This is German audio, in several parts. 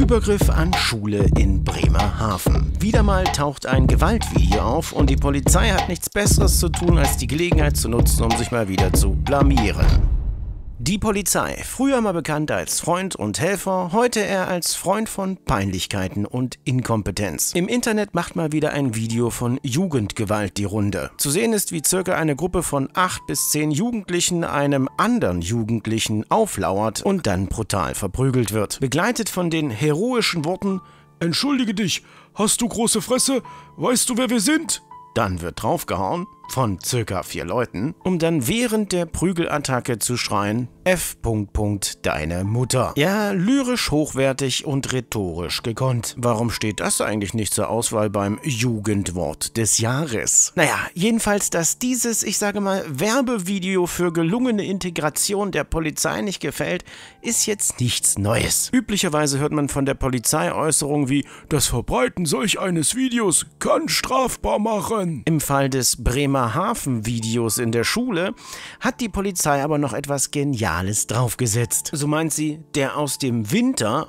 Übergriff an Schule in Bremerhaven. Wieder mal taucht ein Gewaltvideo auf und die Polizei hat nichts Besseres zu tun, als die Gelegenheit zu nutzen, um sich mal wieder zu blamieren. Die Polizei, früher mal bekannt als Freund und Helfer, heute eher als Freund von Peinlichkeiten und Inkompetenz. Im Internet macht mal wieder ein Video von Jugendgewalt die Runde. Zu sehen ist, wie circa eine Gruppe von acht bis zehn Jugendlichen einem anderen Jugendlichen auflauert und dann brutal verprügelt wird. Begleitet von den heroischen Worten Entschuldige dich, hast du große Fresse? Weißt du, wer wir sind? Dann wird draufgehauen von circa vier Leuten, um dann während der Prügelattacke zu schreien, F. deine Mutter. Ja, lyrisch hochwertig und rhetorisch gekonnt. Warum steht das eigentlich nicht zur Auswahl beim Jugendwort des Jahres? Naja, jedenfalls, dass dieses, ich sage mal, Werbevideo für gelungene Integration der Polizei nicht gefällt, ist jetzt nichts Neues. Üblicherweise hört man von der Polizei Äußerungen wie, das Verbreiten solch eines Videos kann strafbar machen. Im Fall des Bremer Bremerhaven-Videos in der Schule, hat die Polizei aber noch etwas Geniales draufgesetzt. So meint sie, der aus dem Winter,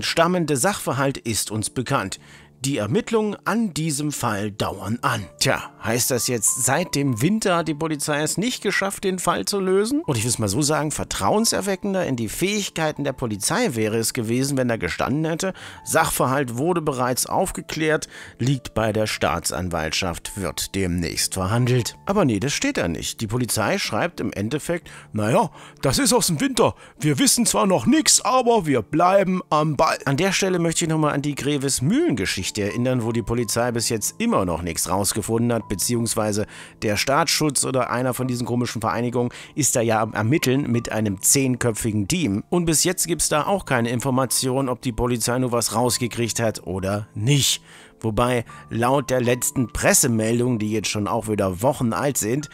stammende Sachverhalt ist uns bekannt. Die Ermittlungen an diesem Fall dauern an. Tja, heißt das jetzt, seit dem Winter hat die Polizei es nicht geschafft, den Fall zu lösen? Und ich will es mal so sagen, vertrauenserweckender in die Fähigkeiten der Polizei wäre es gewesen, wenn er gestanden hätte. Sachverhalt wurde bereits aufgeklärt, liegt bei der Staatsanwaltschaft, wird demnächst verhandelt. Aber nee, das steht da nicht. Die Polizei schreibt im Endeffekt, naja, das ist aus dem Winter. Wir wissen zwar noch nichts, aber wir bleiben am Ball. An der Stelle möchte ich nochmal an die Greves Mühlengeschichte Geschichte erinnern, wo die Polizei bis jetzt immer noch nichts rausgefunden hat, beziehungsweise der Staatsschutz oder einer von diesen komischen Vereinigungen ist da ja am Ermitteln mit einem zehnköpfigen Team. Und bis jetzt gibt es da auch keine Informationen, ob die Polizei nur was rausgekriegt hat oder nicht. Wobei laut der letzten Pressemeldung, die jetzt schon auch wieder Wochen alt sind,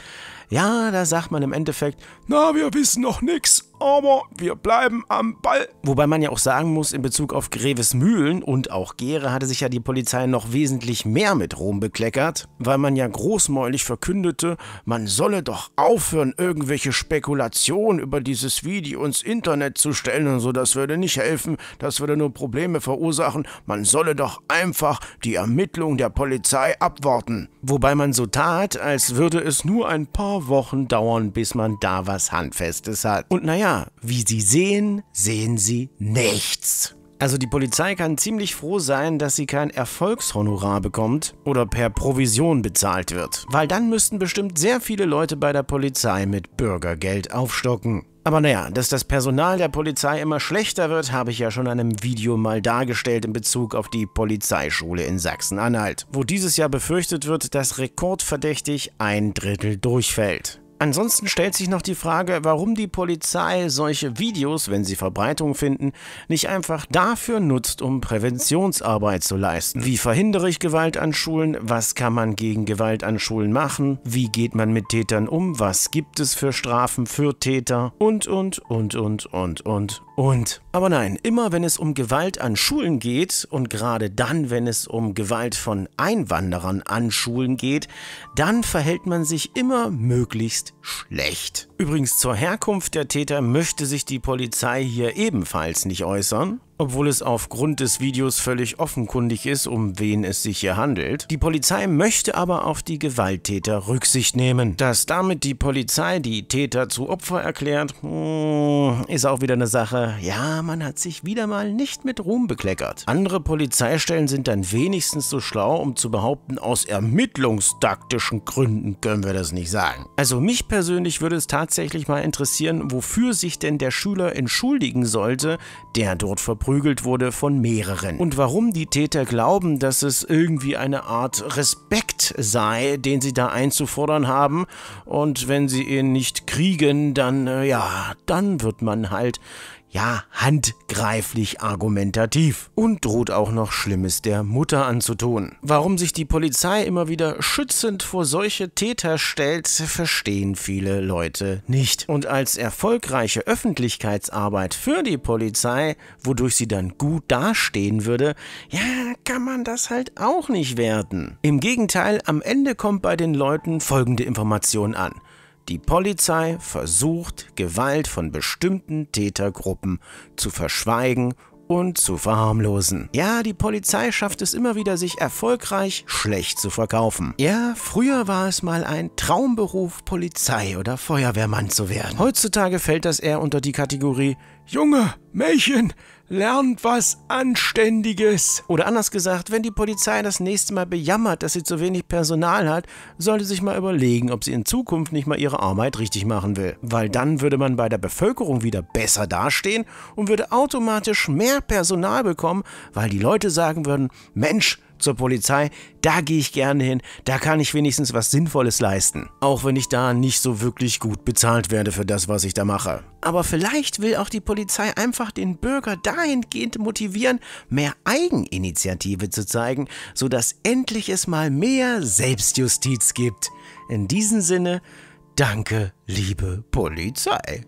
ja, da sagt man im Endeffekt, na, wir wissen noch nichts, aber wir bleiben am Ball. Wobei man ja auch sagen muss, in Bezug auf Greves Mühlen und auch Gere hatte sich ja die Polizei noch wesentlich mehr mit Rom bekleckert, weil man ja großmäulig verkündete, man solle doch aufhören, irgendwelche Spekulationen über dieses Video ins Internet zu stellen und so, das würde nicht helfen, das würde nur Probleme verursachen, man solle doch einfach die Ermittlung der Polizei abwarten. Wobei man so tat, als würde es nur ein paar Wochen dauern, bis man da was Handfestes hat. Und naja, wie Sie sehen, sehen Sie nichts. Also die Polizei kann ziemlich froh sein, dass sie kein Erfolgshonorar bekommt oder per Provision bezahlt wird, weil dann müssten bestimmt sehr viele Leute bei der Polizei mit Bürgergeld aufstocken. Aber naja, dass das Personal der Polizei immer schlechter wird, habe ich ja schon in einem Video mal dargestellt in Bezug auf die Polizeischule in Sachsen-Anhalt, wo dieses Jahr befürchtet wird, dass rekordverdächtig ein Drittel durchfällt. Ansonsten stellt sich noch die Frage, warum die Polizei solche Videos, wenn sie Verbreitung finden, nicht einfach dafür nutzt, um Präventionsarbeit zu leisten. Wie verhindere ich Gewalt an Schulen? Was kann man gegen Gewalt an Schulen machen? Wie geht man mit Tätern um? Was gibt es für Strafen für Täter? Und, und, und, und, und, und, und. Aber nein, immer wenn es um Gewalt an Schulen geht und gerade dann, wenn es um Gewalt von Einwanderern an Schulen geht, dann verhält man sich immer möglichst schlecht. Übrigens zur Herkunft der Täter möchte sich die Polizei hier ebenfalls nicht äußern obwohl es aufgrund des Videos völlig offenkundig ist, um wen es sich hier handelt. Die Polizei möchte aber auf die Gewalttäter Rücksicht nehmen. Dass damit die Polizei die Täter zu Opfer erklärt, hm, ist auch wieder eine Sache. Ja, man hat sich wieder mal nicht mit Ruhm bekleckert. Andere Polizeistellen sind dann wenigstens so schlau, um zu behaupten, aus ermittlungstaktischen Gründen können wir das nicht sagen. Also mich persönlich würde es tatsächlich mal interessieren, wofür sich denn der Schüler entschuldigen sollte, der dort verprügelt verprügelt wurde von mehreren. Und warum die Täter glauben, dass es irgendwie eine Art Respekt sei, den sie da einzufordern haben. Und wenn sie ihn nicht kriegen, dann, äh, ja, dann wird man halt ja, handgreiflich argumentativ und droht auch noch Schlimmes der Mutter anzutun. Warum sich die Polizei immer wieder schützend vor solche Täter stellt, verstehen viele Leute nicht. Und als erfolgreiche Öffentlichkeitsarbeit für die Polizei, wodurch sie dann gut dastehen würde, ja, kann man das halt auch nicht werden. Im Gegenteil, am Ende kommt bei den Leuten folgende Information an. Die Polizei versucht, Gewalt von bestimmten Tätergruppen zu verschweigen und zu verharmlosen. Ja, die Polizei schafft es immer wieder, sich erfolgreich schlecht zu verkaufen. Ja, früher war es mal ein Traumberuf, Polizei oder Feuerwehrmann zu werden. Heutzutage fällt das eher unter die Kategorie Junge, Mädchen, Lernt was Anständiges. Oder anders gesagt, wenn die Polizei das nächste Mal bejammert, dass sie zu wenig Personal hat, sollte sich mal überlegen, ob sie in Zukunft nicht mal ihre Arbeit richtig machen will. Weil dann würde man bei der Bevölkerung wieder besser dastehen und würde automatisch mehr Personal bekommen, weil die Leute sagen würden, Mensch, zur Polizei, da gehe ich gerne hin, da kann ich wenigstens was Sinnvolles leisten. Auch wenn ich da nicht so wirklich gut bezahlt werde für das, was ich da mache. Aber vielleicht will auch die Polizei einfach den Bürger dahingehend motivieren, mehr Eigeninitiative zu zeigen, sodass endlich es mal mehr Selbstjustiz gibt. In diesem Sinne, danke, liebe Polizei.